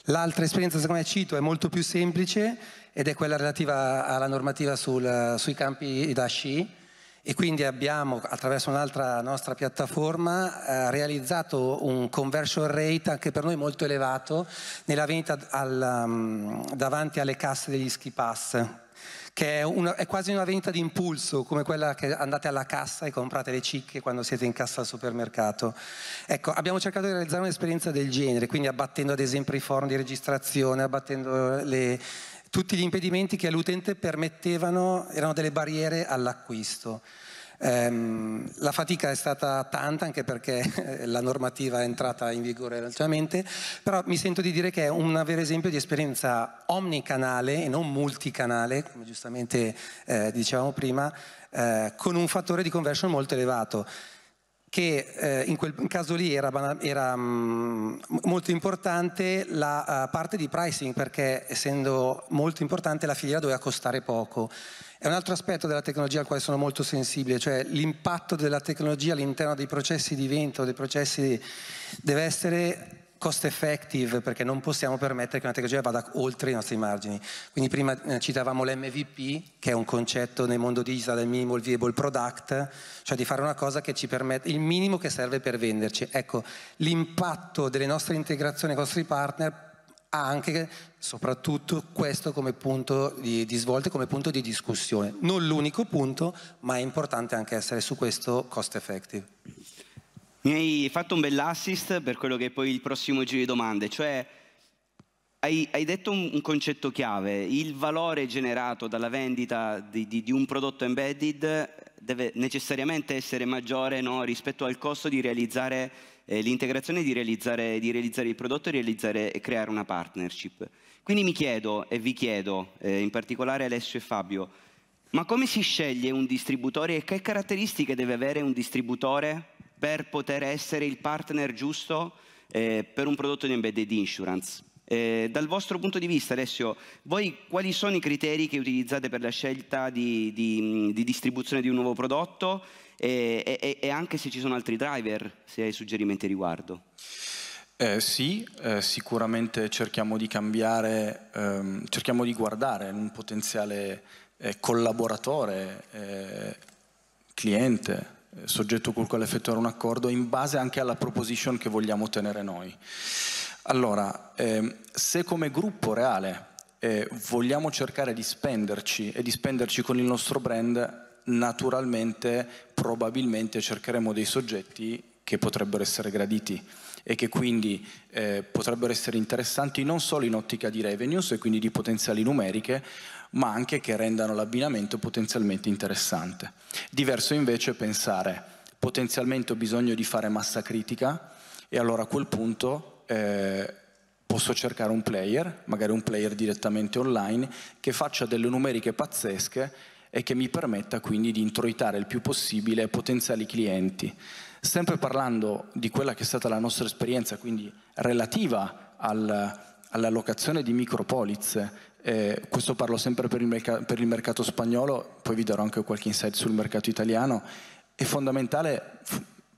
L'altra esperienza, secondo me, cito, è molto più semplice ed è quella relativa alla normativa sul, sui campi da sci e quindi abbiamo attraverso un'altra nostra piattaforma eh, realizzato un conversion rate anche per noi molto elevato nella vendita al, um, davanti alle casse degli ski pass che è, una, è quasi una vendita d'impulso, come quella che andate alla cassa e comprate le cicche quando siete in cassa al supermercato. Ecco, abbiamo cercato di realizzare un'esperienza del genere, quindi abbattendo ad esempio i forum di registrazione, abbattendo le, tutti gli impedimenti che all'utente permettevano, erano delle barriere all'acquisto. Ehm, la fatica è stata tanta anche perché la normativa è entrata in vigore relativamente, però mi sento di dire che è un vero esempio di esperienza omnicanale e non multicanale, come giustamente eh, dicevamo prima, eh, con un fattore di conversion molto elevato che eh, in quel caso lì era, era um, molto importante la uh, parte di pricing perché essendo molto importante la filiera doveva costare poco. È un altro aspetto della tecnologia al quale sono molto sensibile, cioè l'impatto della tecnologia all'interno dei processi di vento, dei processi deve essere cost effective perché non possiamo permettere che una tecnologia vada oltre i nostri margini. Quindi prima eh, citavamo l'MVP, che è un concetto nel mondo digital il minimal viable product, cioè di fare una cosa che ci permette il minimo che serve per venderci. Ecco, l'impatto delle nostre integrazioni con i nostri partner ha anche soprattutto questo come punto di, di svolta e come punto di discussione. Non l'unico punto, ma è importante anche essere su questo cost effective. Mi hai fatto un bell'assist per quello che è poi il prossimo giro di domande, cioè hai, hai detto un, un, concetto chiave, il valore generato dalla vendita di, di, di un prodotto embedded deve necessariamente essere maggiore no, rispetto al costo di realizzare eh, l'integrazione, di realizzare, di realizzare, il prodotto e, e creare una partnership. Quindi mi chiedo e vi chiedo, eh, in particolare Alessio e Fabio, ma come si sceglie un distributore e che caratteristiche deve avere un distributore? per poter essere il partner giusto eh, per un prodotto di embedded insurance. Eh, dal vostro punto di vista, Alessio, voi quali sono i criteri che utilizzate per la scelta di, di, di distribuzione di un nuovo prodotto e, e, e, anche se ci sono altri driver, se hai suggerimenti riguardo? Eh, sì, eh, sicuramente cerchiamo di cambiare, ehm, cerchiamo di guardare un potenziale eh, collaboratore, eh, cliente, soggetto col quale effettuare un accordo in base anche alla proposition che vogliamo ottenere noi. Allora, eh, se come gruppo reale eh, vogliamo cercare di spenderci e di spenderci con il nostro brand, naturalmente, probabilmente cercheremo dei soggetti che potrebbero essere graditi e che quindi eh, potrebbero essere interessanti non solo in ottica di revenues e quindi di potenziali numeriche, ma anche che rendano l'abbinamento potenzialmente interessante. Diverso invece pensare potenzialmente ho bisogno di fare massa critica e allora a quel punto eh, posso cercare un player, magari un player direttamente online, che faccia delle numeriche pazzesche e che mi permetta quindi di introitare il più possibile potenziali clienti. Sempre parlando di quella che è stata la nostra esperienza, quindi relativa al all'allocazione di micropolizze. Eh, questo parlo sempre per il, per il, mercato spagnolo, poi vi darò anche qualche insight sul mercato italiano. È fondamentale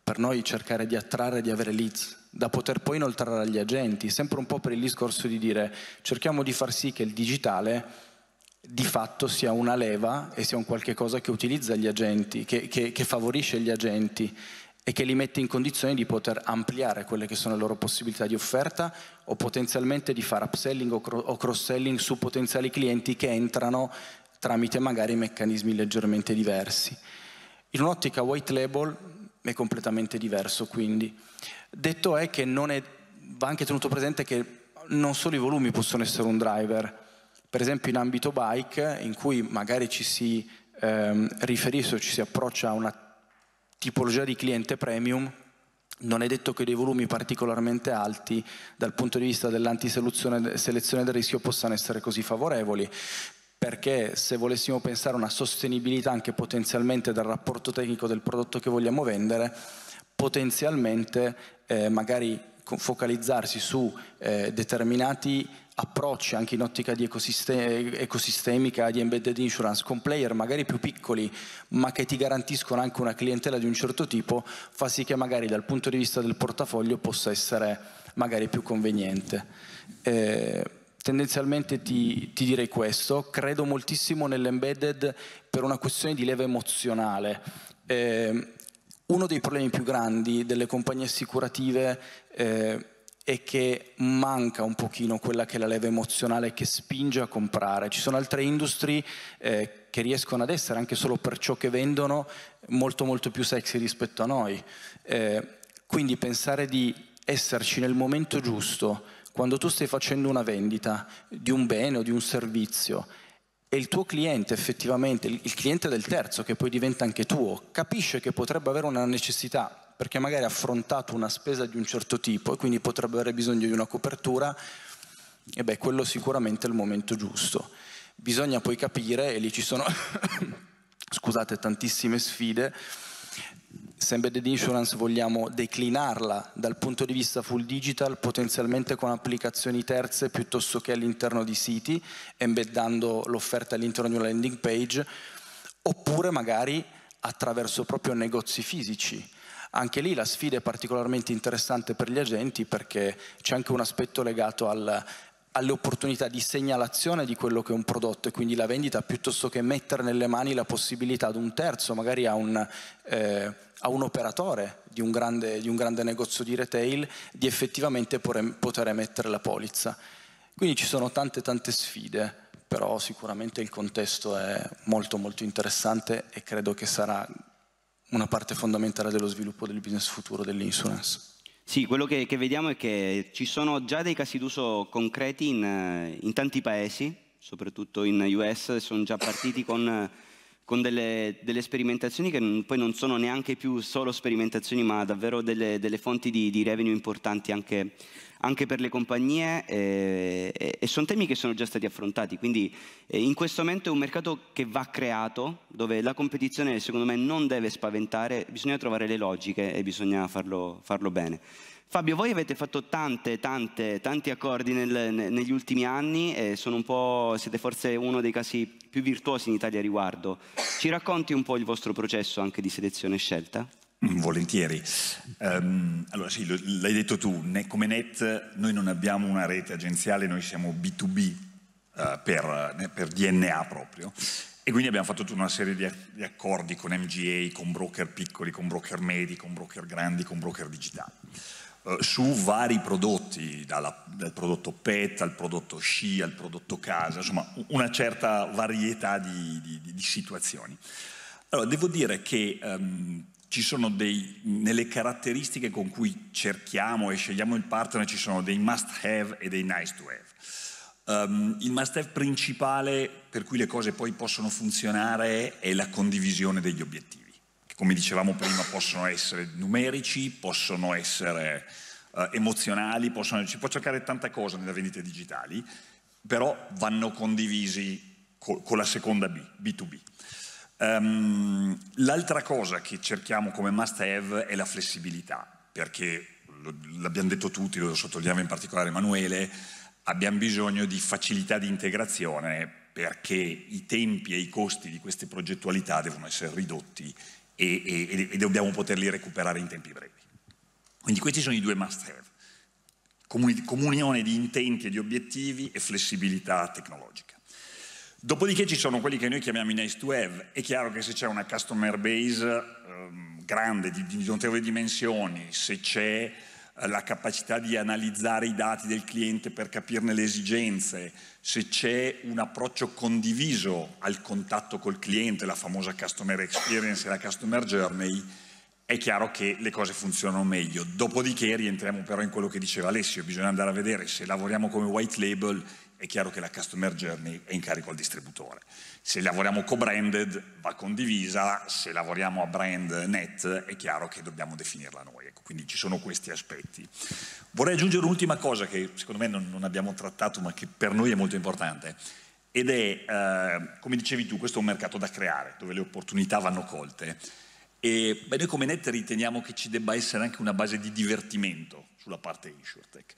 per noi cercare di attrarre, di avere leads da poter poi inoltrare agli agenti, sempre un po' per il discorso di dire cerchiamo di far sì che il digitale di fatto sia una leva e sia un qualche cosa che utilizza gli agenti, che, che, che favorisce gli agenti e che li mette in condizione di poter ampliare quelle che sono le loro possibilità di offerta o potenzialmente di fare upselling o cross-selling su potenziali clienti che entrano tramite magari meccanismi leggermente diversi. In un'ottica white label è completamente diverso quindi. Detto è che è, va anche tenuto presente che non solo i volumi possono essere un driver, per esempio in ambito bike in cui magari ci si ehm, riferisce o ci si approccia a una tipologia di cliente premium non è detto che dei volumi particolarmente alti dal punto di vista dell'antiselezione del rischio possano essere così favorevoli perché se volessimo pensare a una sostenibilità anche potenzialmente del rapporto tecnico del prodotto che vogliamo vendere, potenzialmente eh, magari focalizzarsi su eh, determinati approcci anche in ottica di ecosiste ecosistemica, di embedded insurance, con player magari più piccoli, ma che ti garantiscono anche una clientela di un certo tipo, fa sì che magari dal punto di vista del portafoglio possa essere magari più conveniente. Eh, tendenzialmente ti, ti, direi questo, credo moltissimo nell'embedded per una questione di leva emozionale. Eh, uno dei problemi più grandi delle compagnie assicurative eh, è che manca un pochino quella che è la leva emozionale che spinge a comprare. Ci sono altre industrie eh, che riescono ad essere, anche solo per ciò che vendono, molto molto più sexy rispetto a noi. Eh, quindi pensare di esserci nel momento giusto, quando tu stai facendo una vendita di un bene o di un servizio, e il tuo cliente effettivamente, il cliente del terzo che poi diventa anche tuo, capisce che potrebbe avere una necessità perché magari ha affrontato una spesa di un certo tipo e quindi potrebbe avere bisogno di una copertura, e beh, quello sicuramente è il momento giusto. Bisogna poi capire, e lì ci sono, scusate, tantissime sfide, se Embedded Insurance vogliamo declinarla dal punto di vista full digital potenzialmente con applicazioni terze piuttosto che all'interno di siti, embeddando l'offerta all'interno di una landing page, oppure magari attraverso proprio negozi fisici. Anche lì la sfida è particolarmente interessante per gli agenti perché c'è anche un aspetto legato al alle opportunità di segnalazione di quello che è un prodotto e quindi la vendita piuttosto che mettere nelle mani la possibilità ad un terzo, magari a un, eh, a un operatore di un, grande, di un, grande, negozio di retail, di effettivamente poter emettere la polizza. Quindi ci sono tante tante sfide, però sicuramente il contesto è molto molto interessante e credo che sarà una parte fondamentale dello sviluppo del business futuro dell'insurance. Sì, quello che, che, vediamo è che ci sono già dei casi d'uso concreti in, eh, in, tanti paesi, soprattutto in US, sono già partiti con, con delle, delle, sperimentazioni che poi non sono neanche più solo sperimentazioni, ma davvero delle, delle fonti di, di revenue importanti anche anche per le compagnie eh, e sono temi che sono già stati affrontati, quindi eh, in questo momento è un mercato che va creato, dove la competizione secondo me non deve spaventare, bisogna trovare le logiche e bisogna farlo, farlo bene. Fabio, voi avete fatto tante, tante, tanti accordi nel, negli ultimi anni e siete forse uno dei casi più virtuosi in Italia a riguardo. Ci racconti un po' il vostro processo anche di selezione e scelta? Mm, volentieri. Um, allora sì, lo, l'hai detto tu, ne, come NET noi non abbiamo una rete agenziale, noi siamo B2B uh, eh, per, per, DNA proprio e quindi abbiamo fatto tutta una serie di, di, accordi con MGA, con broker piccoli, con broker medi, con broker grandi, con broker digitali. Eh, su vari prodotti, dalla, dal prodotto PET al prodotto sci al prodotto casa, insomma una certa varietà di, di, di situazioni. Allora, devo dire che um, ci sono dei, nelle caratteristiche con cui cerchiamo e scegliamo il partner ci sono dei must have e dei nice to have. Um, il must have principale per cui le cose poi possono funzionare è la condivisione degli obiettivi, che come dicevamo prima possono essere numerici, possono essere uh, emozionali, possono, si può cercare tanta cosa nelle vendite digitali, però vanno condivisi co- con la seconda B, B2B. Um, l'altra cosa che cerchiamo come must have è la flessibilità, perché l'abbiamo detto tutti, lo sottolineava in particolare Emanuele, abbiamo bisogno di facilità di integrazione perché i tempi e i costi di queste progettualità devono essere ridotti e, e, e dobbiamo poterli recuperare in tempi brevi. Quindi questi sono i due must have, comunione di intenti e di obiettivi e flessibilità tecnologica. Dopodiché ci sono quelli che noi chiamiamo i nice to have, è chiaro che se c'è una customer base ehm, grande, di, di notevoli dimensioni, se c'è eh, la capacità di analizzare i dati del cliente per capirne le esigenze, se c'è un approccio condiviso al contatto col cliente, la famosa customer experience e la customer journey, è chiaro che le cose funzionano meglio. Dopodiché rientriamo però in quello che diceva Alessio, bisogna andare a vedere se lavoriamo come white label è chiaro che la customer journey è in carico al distributore. Se lavoriamo co-branded va condivisa, se lavoriamo a brand net è chiaro che dobbiamo definirla noi. Ecco, quindi ci sono questi aspetti. Vorrei aggiungere un'ultima cosa che secondo me non, non, abbiamo trattato ma che per noi è molto importante ed è, eh, come dicevi tu, questo è un mercato da creare dove le opportunità vanno colte. E beh, noi come net riteniamo che ci debba essere anche una base di divertimento sulla parte insurtech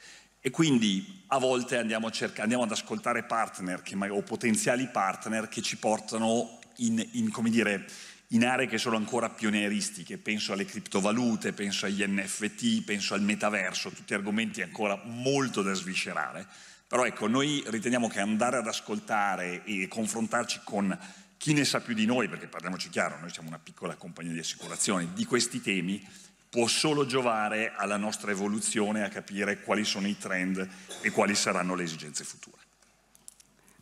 e quindi a volte andiamo, cerca- andiamo ad ascoltare partner che, o potenziali partner che ci portano in, in, dire, in aree che sono ancora pionieristiche, penso alle criptovalute, penso agli NFT, penso al metaverso, tutti argomenti ancora molto da sviscerare. Però ecco, noi riteniamo che andare ad ascoltare e confrontarci con chi ne sa più di noi, perché parliamoci chiaro, noi siamo una piccola compagnia di assicurazione, di questi temi può solo giovare alla nostra evoluzione a capire quali sono i trend e quali saranno le esigenze future.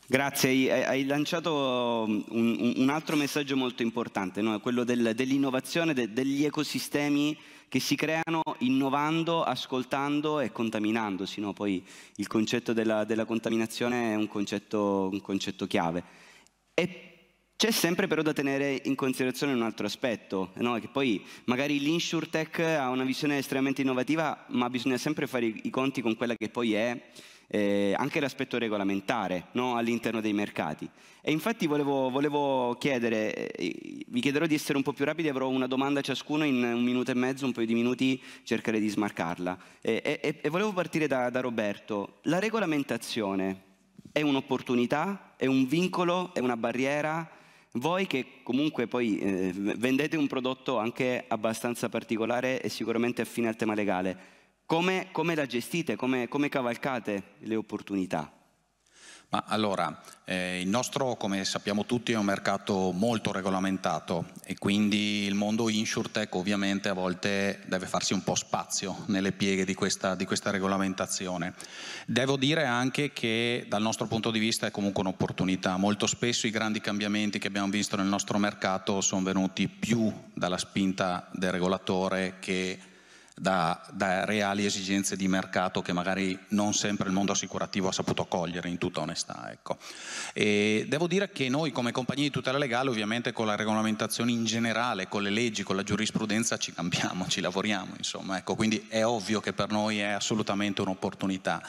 Grazie, hai lanciato um, un, un altro messaggio molto importante, no? quello del, dell'innovazione, de, degli ecosistemi che si creano innovando, ascoltando e contaminandosi. No? Poi il concetto della, della, contaminazione è un concetto, un concetto chiave. E c'è sempre però da tenere in considerazione un altro aspetto, no? che poi magari l'insurtech ha una visione estremamente innovativa, ma bisogna sempre fare i conti con quella che poi è eh, anche l'aspetto regolamentare no? all'interno dei mercati. E infatti volevo, volevo chiedere, eh, vi chiederò di essere un po' più rapidi, avrò una domanda a ciascuno in un minuto e mezzo, un paio di minuti, cercare di smarcarla. E, e volevo partire da, da Roberto. La regolamentazione è un'opportunità, è un vincolo, è una barriera? Voi che comunque poi eh, vendete un prodotto anche abbastanza particolare e sicuramente affine al tema legale, come, come la gestite, come, come cavalcate le opportunità? Ma allora, eh, il nostro, come sappiamo tutti, è un mercato molto regolamentato e quindi il mondo insurtech ovviamente a volte deve farsi un po' spazio nelle pieghe di questa, di questa regolamentazione. Devo dire anche che dal nostro punto di vista è comunque un'opportunità. Molto spesso i grandi cambiamenti che abbiamo visto nel nostro mercato sono venuti più dalla spinta del regolatore che da, da reali esigenze di mercato che magari non sempre il mondo assicurativo ha saputo cogliere, in tutta onestà. Ecco. devo dire che noi come compagnie di tutela legale, ovviamente con la regolamentazione in generale, con le leggi, con la giurisprudenza ci cambiamo, ci lavoriamo, insomma. Ecco, quindi è ovvio che per noi è assolutamente un'opportunità.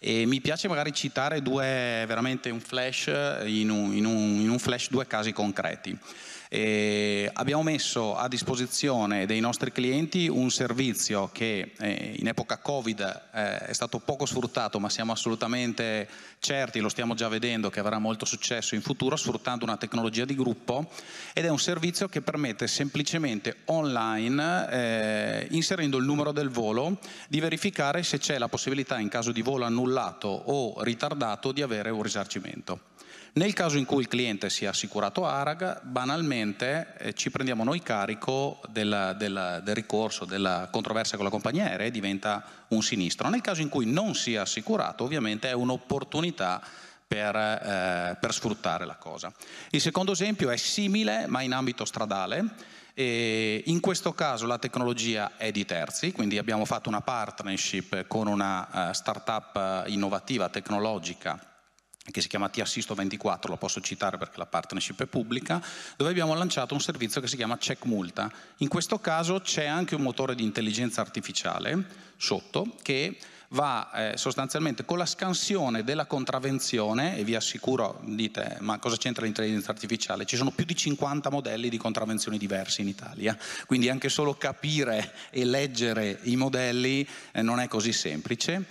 E mi piace magari citare due, veramente un flash, in un, in un, in un flash due casi concreti. Eh, abbiamo messo a disposizione dei nostri clienti un servizio che eh, in epoca Covid eh, è stato poco sfruttato, ma siamo assolutamente certi, lo stiamo già vedendo, che avrà molto successo in futuro, sfruttando una tecnologia di gruppo ed è un servizio che permette semplicemente online, eh, inserendo il numero del volo, di verificare se c'è la possibilità in caso di volo annullato o ritardato di avere un risarcimento. Nel caso in cui il cliente sia assicurato ARAG, banalmente eh, ci prendiamo noi carico della, della, del ricorso, della controversia con la compagnia aerea e diventa un sinistro. Nel caso in cui non sia assicurato, ovviamente è un'opportunità per, eh, per, sfruttare la cosa. Il secondo esempio è simile ma in ambito stradale. E in questo caso la tecnologia è di terzi, quindi abbiamo fatto una partnership con una uh, startup innovativa tecnologica che si chiama Ti Assisto 24, la posso citare perché la partnership è pubblica, dove abbiamo lanciato un servizio che si chiama Check Multa. In questo caso c'è anche un motore di intelligenza artificiale sotto che va eh, sostanzialmente con la scansione della contravvenzione, e vi assicuro, dite, ma cosa c'entra l'intelligenza artificiale? Ci sono più di 50 modelli di contravvenzioni diversi in Italia, quindi anche solo capire e leggere i modelli eh, non è così semplice.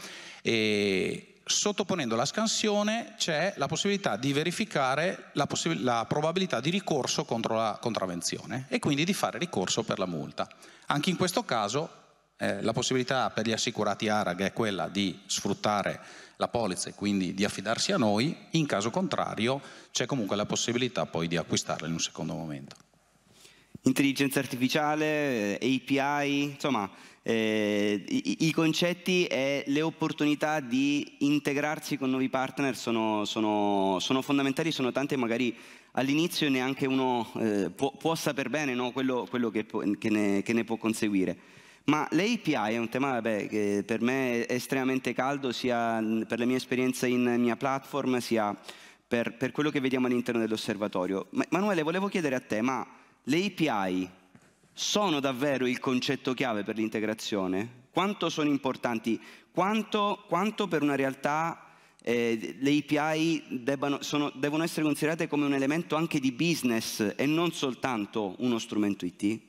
E, sottoponendo la scansione c'è la possibilità di verificare la, possib la probabilità di ricorso contro la contravvenzione e quindi di fare ricorso per la multa. Anche in questo caso eh, la possibilità per gli assicurati ARAG è quella di sfruttare la polizza e quindi di affidarsi a noi, in caso contrario c'è comunque la possibilità poi di acquistarla in un secondo momento. Intelligenza artificiale, eh, API, insomma eh, i, i, concetti e le opportunità di integrarsi con nuovi partner sono, sono, sono fondamentali, sono tante magari all'inizio neanche uno eh, può, può, saper bene no? quello, quello che, può, che, ne, che, ne, può conseguire. Ma l'API è un tema vabbè, che per me è estremamente caldo, sia per la mia esperienza in mia platform, sia per, per quello che vediamo all'interno dell'osservatorio. Ma, Manuele, volevo chiedere a te, ma l'API sono davvero il concetto chiave per l'integrazione? Quanto sono importanti? Quanto, quanto per una realtà eh, le API debbano, sono, devono essere considerate come un elemento anche di business e non soltanto uno strumento IT?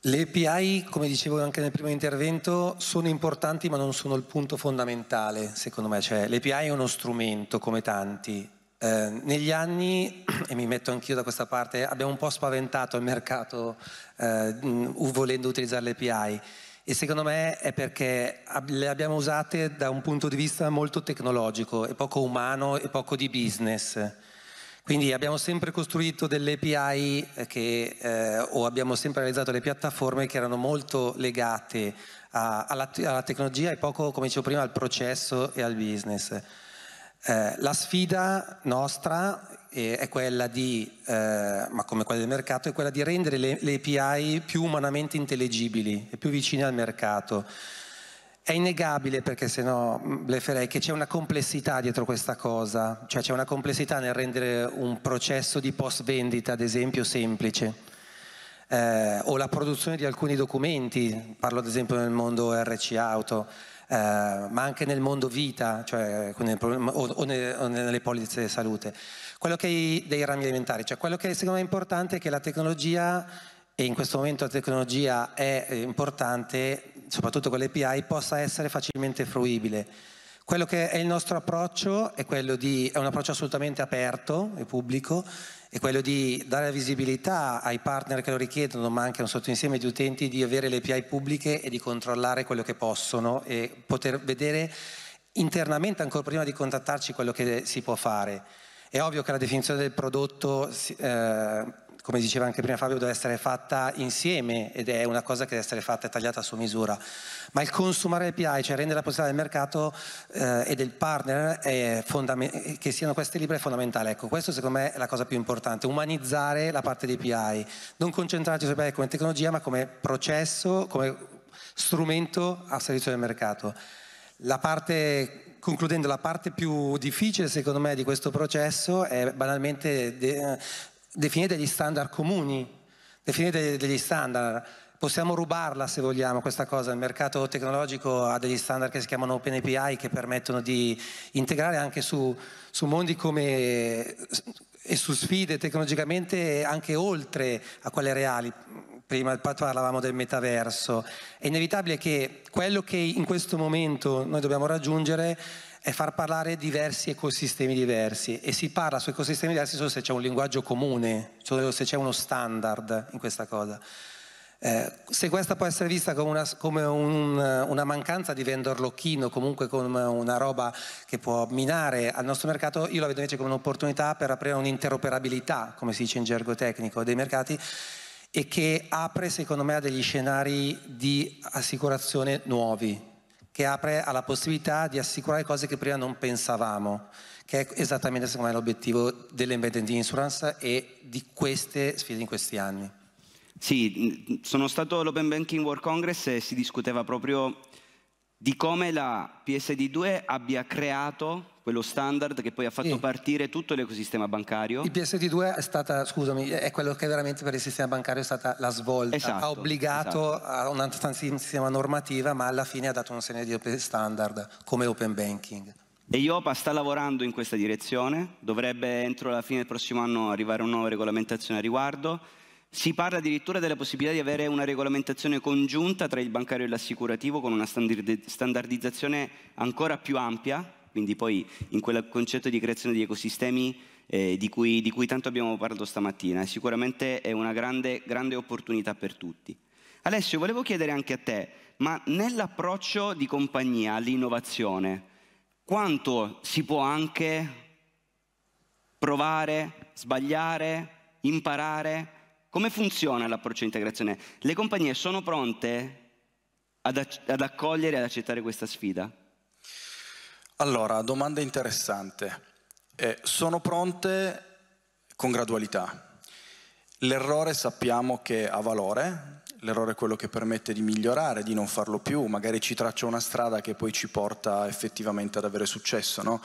Le API, come dicevo anche nel primo intervento, sono importanti ma non sono il punto fondamentale, secondo me. Cioè, le è uno strumento come tanti, Ehm, negli anni, e mi metto anch'io da questa parte, abbiamo un po' spaventato il mercato eh, volendo utilizzare le API e secondo me è perché le abbiamo usate da un punto di vista molto tecnologico e poco umano e poco di business. Quindi abbiamo sempre costruito delle API eh, che, eh, o abbiamo sempre realizzato le piattaforme che erano molto legate a, alla, alla, tecnologia e poco, come dicevo prima, al processo e al business. Eh, la sfida nostra eh, è quella di, eh, ma come quella del mercato, è quella di rendere le, le API più umanamente intelligibili e più vicine al mercato. È innegabile perché se no mm, bleferei che c'è una complessità dietro questa cosa, cioè c'è una complessità nel rendere un processo di post vendita, ad esempio, semplice. Eh, o la produzione di alcuni documenti, parlo ad esempio nel mondo RC Auto, eh, ma anche nel mondo vita cioè, o, o, ne, o, nelle polizze di salute. Quello che dei rami alimentari, cioè quello che secondo me è importante è che la tecnologia e in questo momento la tecnologia è importante, soprattutto con le API, possa essere facilmente fruibile. Quello che è il nostro approccio è quello di, è un approccio assolutamente aperto e pubblico, è quello di dare visibilità ai partner che lo richiedono, ma anche a un sottoinsieme di utenti, di avere le API pubbliche e di controllare quello che possono e poter vedere internamente ancora prima di contattarci quello che si può fare. È ovvio che la definizione del prodotto eh, come diceva anche prima Fabio, deve essere fatta insieme ed è una cosa che deve essere fatta e tagliata su misura. Ma il consumare API, cioè rendere la possibilità del mercato eh, e del partner che siano queste libere è fondamentale. Ecco, questo secondo me è la cosa più importante, umanizzare la parte di API, non concentrarci su API come tecnologia ma come processo, come strumento a servizio del mercato. La parte concludendo, la parte più difficile secondo me di questo processo è banalmente definire degli standard comuni, definire degli standard. Possiamo rubarla se vogliamo questa cosa, il mercato tecnologico ha degli standard che si chiamano Open API che permettono di integrare anche su, su mondi come, e su sfide tecnologicamente anche oltre a quelle reali. Prima parlavamo del metaverso. È inevitabile che quello che in questo momento noi dobbiamo raggiungere è far parlare diversi ecosistemi diversi e si parla su ecosistemi diversi solo se c'è un linguaggio comune, solo se c'è uno standard in questa cosa. Eh, se questa può essere vista come una, come un, una mancanza di vendorlocchino, comunque come una roba che può minare al nostro mercato, io la vedo invece come un'opportunità per aprire un'interoperabilità, come si dice in gergo tecnico, dei mercati e che apre secondo me a degli scenari di assicurazione nuovi, che apre alla possibilità di assicurare cose che prima non pensavamo, che è esattamente secondo me l'obiettivo dell'embedded insurance e di queste sfide in questi anni. Sì, sono stato all'Open Banking World Congress e si discuteva proprio di come la PSD2 abbia creato quello standard che poi ha fatto sì. partire tutto l'ecosistema bancario. Il PSD2 è stata, scusami, è quello che veramente per il sistema bancario è stata la svolta, esatto, ha obbligato esatto. a una tantissima normativa, ma alla fine ha dato un segno di standard come open banking. E IOPA sta lavorando in questa direzione, dovrebbe entro la fine del prossimo anno arrivare una nuova regolamentazione a riguardo. Si parla addirittura della possibilità di avere una regolamentazione congiunta tra il bancario e l'assicurativo con una standardizzazione ancora più ampia, quindi poi in quel concetto di creazione di ecosistemi eh, di, cui, di, cui, tanto abbiamo parlato stamattina. Eh, sicuramente è una grande, grande opportunità per tutti. Alessio, volevo chiedere anche a te, ma nell'approccio di compagnia all'innovazione, quanto si può anche provare, sbagliare, imparare come funziona l'approccio di integrazione? Le compagnie sono pronte ad, ac- ad accogliere e ad accettare questa sfida? Allora, domanda interessante. Eh, sono pronte con gradualità. L'errore sappiamo che ha valore, l'errore è quello che permette di migliorare, di non farlo più, magari ci traccia una strada che poi ci porta effettivamente ad avere successo, no?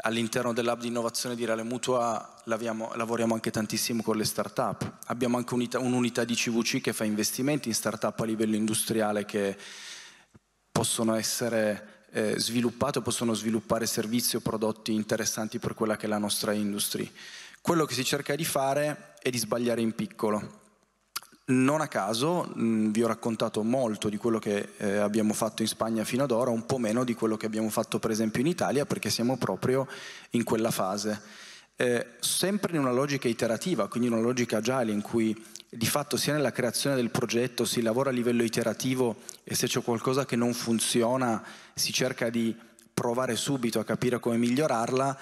all'interno dell'hub di innovazione di Reale Mutua lavoriamo anche tantissimo con le start-up. Abbiamo anche un'unità di CVC che fa investimenti in start-up a livello industriale che possono essere eh, sviluppate o possono sviluppare servizi o prodotti interessanti per quella che è la nostra industry. Quello che si cerca di fare è di sbagliare in piccolo non a caso mh, mm, vi ho raccontato molto di quello che eh, abbiamo fatto in Spagna fino ad ora, un po' meno di quello che abbiamo fatto per esempio in Italia perché siamo proprio in quella fase. Eh, sempre in una logica iterativa, quindi in una logica agile in cui di fatto sia nella creazione del progetto si lavora a livello iterativo e se c'è qualcosa che non funziona si cerca di provare subito a capire come migliorarla,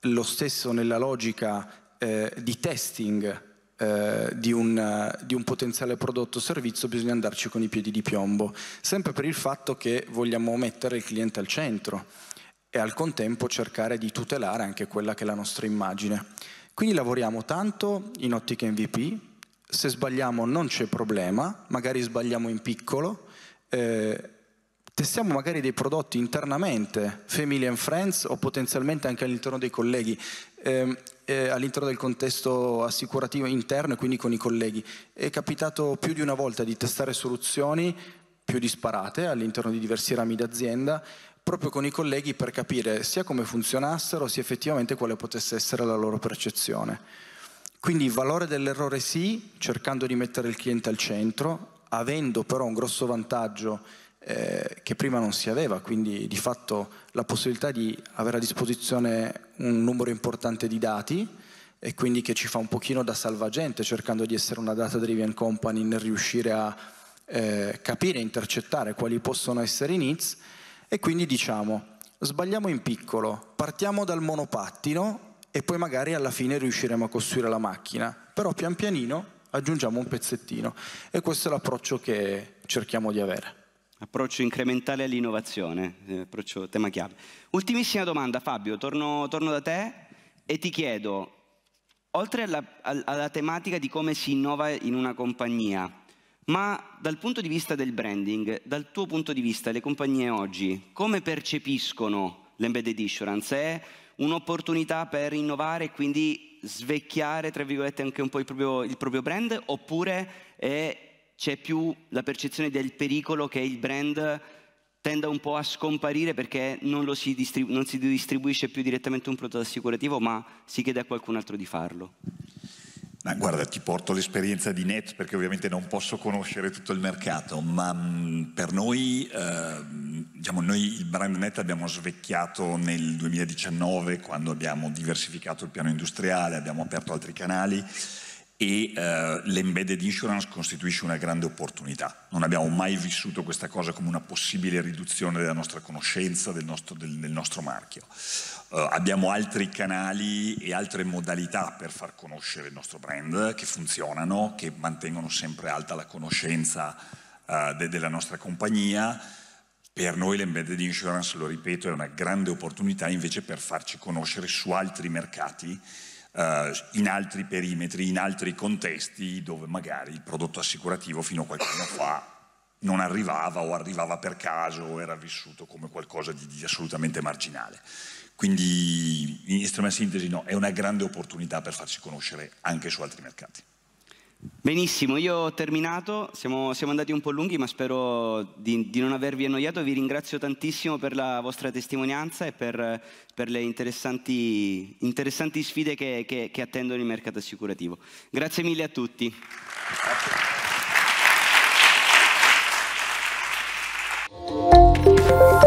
lo stesso nella logica eh, di testing eh, di, un, di, un, potenziale prodotto o servizio bisogna andarci con i piedi di piombo, sempre per il fatto che vogliamo mettere il cliente al centro e al contempo cercare di tutelare anche quella che è la nostra immagine. Quindi lavoriamo tanto in ottica MVP, se sbagliamo non c'è problema, magari sbagliamo in piccolo, eh, Testiamo magari dei prodotti internamente, family and friends o potenzialmente anche all'interno dei colleghi, ehm, eh, all'interno del contesto assicurativo interno e quindi con i colleghi. È capitato più di una volta di testare soluzioni più disparate all'interno di diversi rami d'azienda proprio con i colleghi per capire sia come funzionassero sia effettivamente quale potesse essere la loro percezione. Quindi valore dell'errore sì, cercando di mettere il cliente al centro, avendo però un grosso vantaggio eh, che prima non si aveva, quindi di fatto la possibilità di avere a disposizione un numero importante di dati e quindi che ci fa un pochino da salvagente cercando di essere una data driven company nel riuscire a eh, capire e intercettare quali possono essere i needs e quindi diciamo sbagliamo in piccolo, partiamo dal monopattino e poi magari alla fine riusciremo a costruire la macchina, però pian pianino aggiungiamo un pezzettino e questo è l'approccio che cerchiamo di avere approccio incrementale all'innovazione, eh, approccio tema chiave. Ultimissima domanda, Fabio, torno, torno da te e ti chiedo, oltre alla, alla, tematica di come si innova in una compagnia, ma dal punto di vista del branding, dal tuo punto di vista, le compagnie oggi come percepiscono l'embedded insurance? È un'opportunità per innovare e quindi svecchiare, tra virgolette, anche un po' il proprio, il proprio brand oppure è c'è più la percezione del pericolo che il brand tenda un po' a scomparire perché non, si, distribu- non si distribuisce più direttamente un prodotto assicurativo, ma si chiede a qualcun altro di farlo. Ah, guarda, ti porto l'esperienza di Net perché ovviamente non posso conoscere tutto il mercato, ma mm, per noi, eh, diciamo, noi il brand Net abbiamo svecchiato nel 2019 quando abbiamo diversificato il piano industriale, abbiamo aperto altri canali e eh, l'embedded insurance costituisce una grande opportunità. Non abbiamo mai vissuto questa cosa come una possibile riduzione della nostra conoscenza, del nostro, del, del nostro marchio. Eh, abbiamo altri canali e altre modalità per far conoscere il nostro brand che funzionano, che mantengono sempre alta la conoscenza eh, de, della nostra compagnia. Per noi l'embedded insurance, lo ripeto, è una grande opportunità invece per farci conoscere su altri mercati eh, in altri perimetri, in altri contesti dove magari il prodotto assicurativo fino a qualche anno fa non arrivava o arrivava per caso o era vissuto come qualcosa di, di assolutamente marginale. Quindi in estrema sintesi no, è una grande opportunità per farci conoscere anche su altri mercati. Benissimo, io ho terminato, siamo, siamo, andati un po' lunghi ma spero di, di, non avervi annoiato, vi ringrazio tantissimo per la vostra testimonianza e per, per le interessanti, interessanti sfide che, che, che, attendono il mercato assicurativo. Grazie mille a tutti. Grazie.